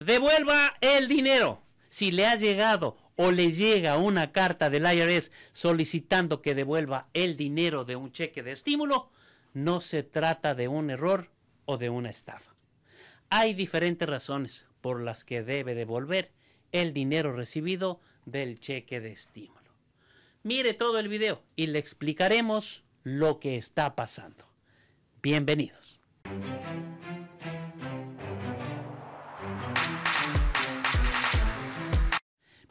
Devuelva el dinero. Si le ha llegado o le llega una carta del IRS solicitando que devuelva el dinero de un cheque de estímulo, no se trata de un error o de una estafa. Hay diferentes razones por las que debe devolver el dinero recibido del cheque de estímulo. Mire todo el video y le explicaremos lo que está pasando. Bienvenidos.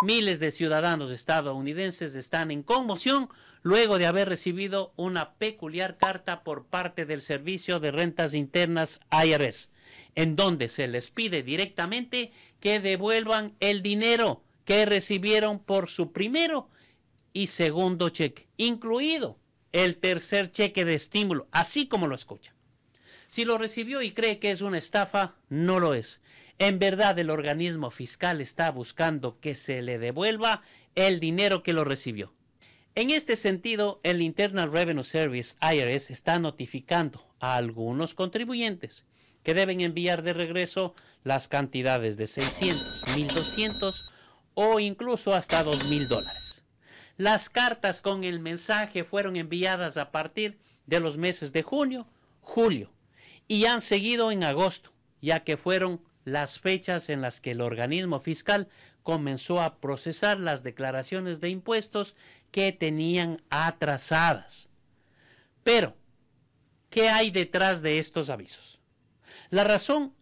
Miles de ciudadanos estadounidenses están en conmoción luego de haber recibido una peculiar carta por parte del Servicio de Rentas Internas IRS, en donde se les pide directamente que devuelvan el dinero que recibieron por su primero y segundo cheque, incluido el tercer cheque de estímulo, así como lo escucha. Si lo recibió y cree que es una estafa, no lo es. En verdad el organismo fiscal está buscando que se le devuelva el dinero que lo recibió. En este sentido, el Internal Revenue Service IRS está notificando a algunos contribuyentes que deben enviar de regreso las cantidades de 600, 1200 o incluso hasta 2000 dólares. Las cartas con el mensaje fueron enviadas a partir de los meses de junio, julio y han seguido en agosto, ya que fueron las fechas en las que el organismo fiscal comenzó a procesar las declaraciones de impuestos que tenían atrasadas. Pero, ¿qué hay detrás de estos avisos? La razón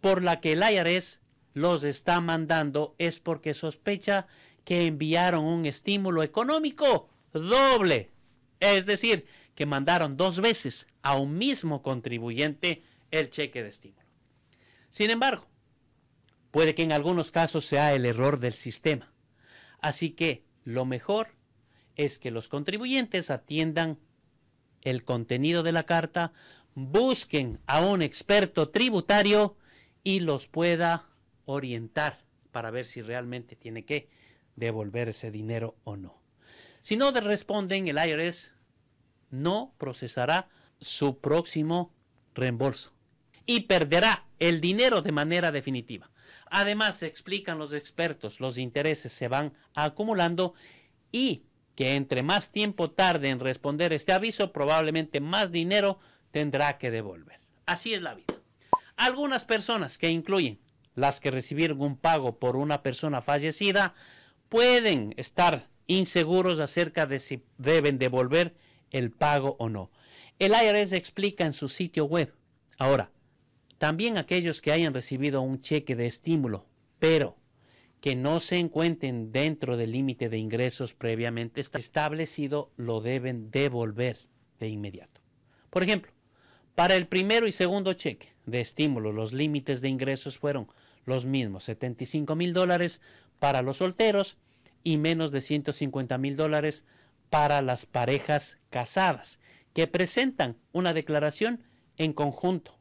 por la que el IRS los está mandando es porque sospecha que enviaron un estímulo económico doble. Es decir, que mandaron dos veces a un mismo contribuyente el cheque de estímulo. Sin embargo, puede que en algunos casos sea el error del sistema. Así que lo mejor es que los contribuyentes atiendan el contenido de la carta, busquen a un experto tributario y los pueda orientar para ver si realmente tiene que devolver ese dinero o no. Si no responden, el IRS no procesará su próximo reembolso y perderá el dinero de manera definitiva. Además, explican los expertos, los intereses se van acumulando y que entre más tiempo tarde en responder este aviso, probablemente más dinero tendrá que devolver. Así es la vida. Algunas personas que incluyen las que recibieron un pago por una persona fallecida pueden estar inseguros acerca de si deben devolver el pago o no. El IRS explica en su sitio web. Ahora, también aquellos que hayan recibido un cheque de estímulo, pero que no se encuentren dentro del límite de ingresos previamente establecido, lo deben devolver de inmediato. Por ejemplo, para el primero y segundo cheque de estímulo, los límites de ingresos fueron los mismos, 75 mil dólares para los solteros y menos de 150 mil dólares para las parejas casadas, que presentan una declaración en conjunto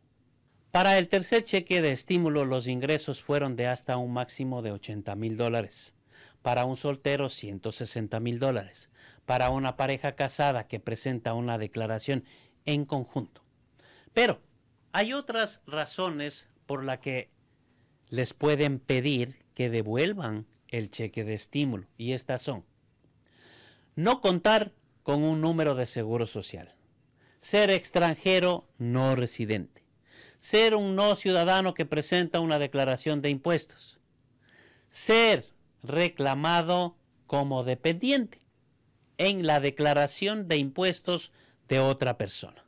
para el tercer cheque de estímulo, los ingresos fueron de hasta un máximo de 80 mil dólares. Para un soltero, 160 mil dólares. Para una pareja casada que presenta una declaración en conjunto. Pero hay otras razones por las que les pueden pedir que devuelvan el cheque de estímulo. Y estas son, no contar con un número de seguro social, ser extranjero no residente ser un no ciudadano que presenta una declaración de impuestos, ser reclamado como dependiente en la declaración de impuestos de otra persona.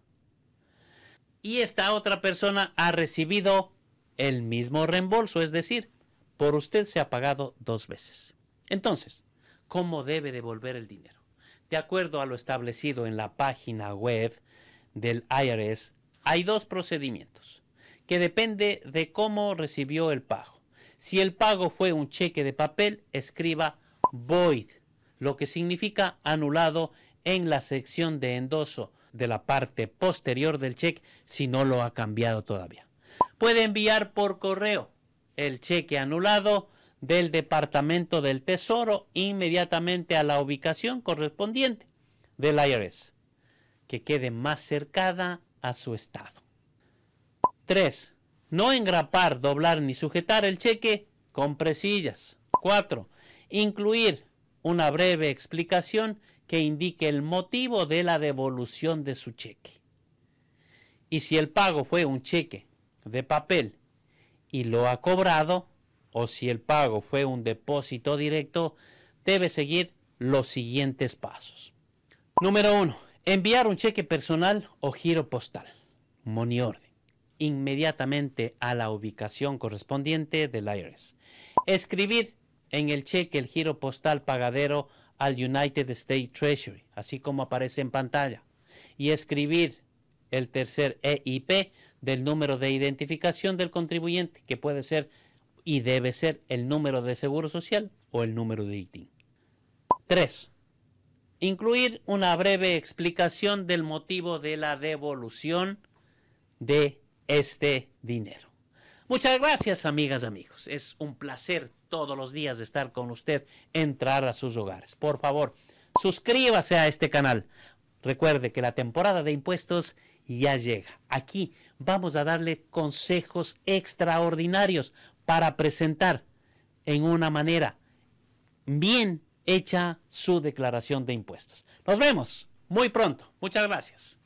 Y esta otra persona ha recibido el mismo reembolso, es decir, por usted se ha pagado dos veces. Entonces, ¿cómo debe devolver el dinero? De acuerdo a lo establecido en la página web del IRS, hay dos procedimientos que depende de cómo recibió el pago. Si el pago fue un cheque de papel, escriba void, lo que significa anulado en la sección de endoso de la parte posterior del cheque si no lo ha cambiado todavía. Puede enviar por correo el cheque anulado del Departamento del Tesoro inmediatamente a la ubicación correspondiente del IRS, que quede más cercana a su estado. 3. No engrapar, doblar ni sujetar el cheque con presillas. 4. Incluir una breve explicación que indique el motivo de la devolución de su cheque. Y si el pago fue un cheque de papel y lo ha cobrado, o si el pago fue un depósito directo, debe seguir los siguientes pasos. Número 1. Enviar un cheque personal o giro postal. Money inmediatamente a la ubicación correspondiente del IRS. Escribir en el cheque el giro postal pagadero al United States Treasury, así como aparece en pantalla, y escribir el tercer EIP del número de identificación del contribuyente, que puede ser y debe ser el número de seguro social o el número de ITIN. 3. Incluir una breve explicación del motivo de la devolución de este dinero. Muchas gracias, amigas, amigos. Es un placer todos los días estar con usted, entrar a sus hogares. Por favor, suscríbase a este canal. Recuerde que la temporada de impuestos ya llega. Aquí vamos a darle consejos extraordinarios para presentar en una manera bien hecha su declaración de impuestos. Nos vemos muy pronto. Muchas gracias.